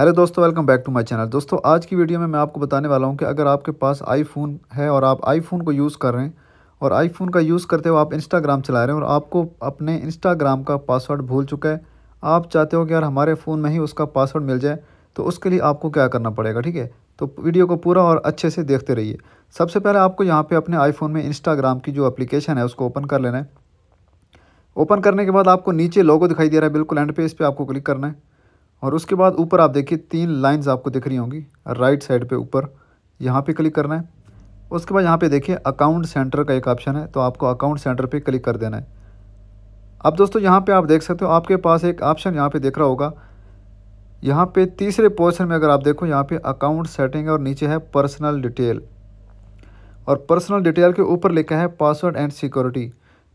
hello दोस्तों welcome back to my channel दोस्तों आज की वीडियो में मैं आपको बताने वाला हूं कि अगर आपके पास आईफोन है और आप आईफोन को यूज़ कर रहे हैं और आईफोन का यूज़ करते हुए आप इंस्टाग्राम चला रहे हैं और आपको अपने इंस्टाग्राम का पासवर्ड भूल चुका है आप चाहते हो कि यार हमारे फ़ोन में ही उसका पासवर्ड मिल जाए तो उसके लिए आपको क्या करना पड़ेगा ठीक है तो वीडियो को पूरा और अच्छे से देखते रहिए सबसे पहले आपको यहाँ पर अपने आईफोन में इंस्टाग्राम की जो अप्लीकेशन है उसको ओपन कर लेना है ओपन करने के बाद आपको नीचे लोगो दिखाई दे रहा है बिल्कुल एंड पे इस पर आपको क्लिक करना है और उसके बाद ऊपर आप देखिए तीन लाइंस आपको दिख रही होंगी राइट साइड पे ऊपर यहाँ पे क्लिक करना है उसके बाद यहाँ पे देखिए अकाउंट सेंटर का एक ऑप्शन है तो आपको अकाउंट सेंटर पे क्लिक कर देना है अब दोस्तों यहाँ पे आप देख सकते हो आपके पास एक ऑप्शन यहाँ पे देख रहा होगा यहाँ पे तीसरे पोर्सन में अगर आप देखो यहाँ पे अकाउंट सेटिंग और नीचे है पर्सनल डिटेल और पर्सनल डिटेल के ऊपर लिखा है पासवर्ड एंड सिक्योरिटी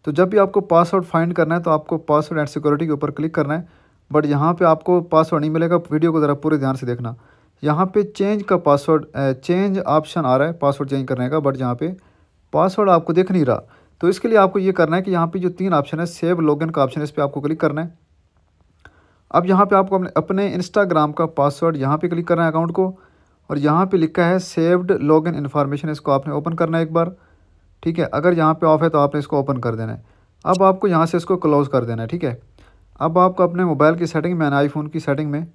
तो जब भी आपको पासवर्ड फाइंड करना है तो आपको पासवर्ड एंड सिक्योरिटी के ऊपर क्लिक करना है बट यहाँ पे आपको पासवर्ड नहीं मिलेगा वीडियो को ज़रा पूरे ध्यान से देखना यहाँ पे चेंज का पासवर्ड चेंज ऑप्शन आ रहा है पासवर्ड चेंज करने का बट यहाँ पे पासवर्ड आपको देख नहीं रहा तो इसके लिए आपको ये करना है कि यहाँ पे जो तीन ऑप्शन है सेव लॉगिन का ऑप्शन है इस पर आपको क्लिक करना है अब यहाँ पर आपको अपने अपने इंस्टाग्राम का पासवर्ड यहाँ पर क्लिक करना है अकाउंट को और यहाँ पर लिखा है सेव्ड लॉग इन इसको आपने ओपन करना है एक बार ठीक है अगर यहाँ पर ऑफ है तो आपने इसको ओपन कर देना है अब आपको यहाँ से इसको क्लोज़ कर देना है ठीक है अब आपको अपने मोबाइल की सेटिंग में आईफोन की सेटिंग में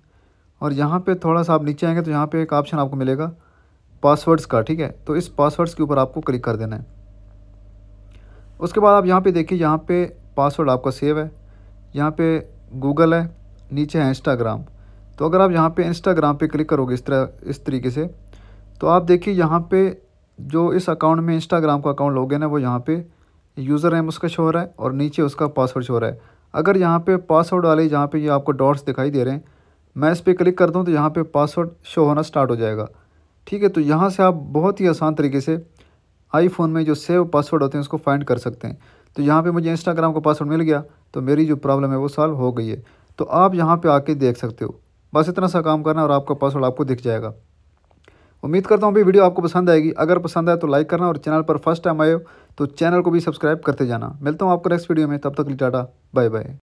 और यहाँ पे थोड़ा सा आप नीचे आएंगे तो यहाँ पे एक ऑप्शन आपको मिलेगा पासवर्ड्स का ठीक है तो इस पासवर्ड्स के ऊपर आपको क्लिक कर देना है उसके बाद आप यहाँ पे देखिए यहाँ पे पासवर्ड आपका सेव है यहाँ पे गूगल है नीचे है इंस्टाग्राम तो अगर आप यहाँ पे इंस्टाग्राम पे क्लिक करोगे इस तरह इस तरीके से तो आप देखिए यहाँ पे जो इस अकाउंट में इंस्टाग्राम का अकाउंट लोगे ना वो यहाँ पे यूज़र नेम उसका शोर है और नीचे उसका पासवर्ड शो हो रहा है अगर यहाँ पे पासवर्ड वाले जहाँ पे ये आपको डॉट्स दिखाई दे रहे हैं मैं इस पर क्लिक करता हूँ तो यहाँ पे पासवर्ड शो होना स्टार्ट हो जाएगा ठीक है तो यहाँ से आप बहुत ही आसान तरीके से आईफोन में जो सेव पासवर्ड होते हैं उसको फाइंड कर सकते हैं तो यहाँ पर मुझे इंस्टाग्राम का पासवर्ड मिल गया तो मेरी जो प्रॉब्लम है वो सॉल्व हो गई है तो आप यहाँ पर आके देख सकते हो बस इतना सा काम करना और आपका पासवर्ड आपको दिख जाएगा उम्मीद करता हूँ भी वीडियो आपको पसंद आएगी अगर पसंद आए तो लाइक करना और चैनल पर फर्स्ट टाइम आए हो तो चैनल को भी सब्सक्राइब करते जाना मिलता हूँ आपको नेक्स्ट वीडियो में तब तक लिए टाटा बाय बाय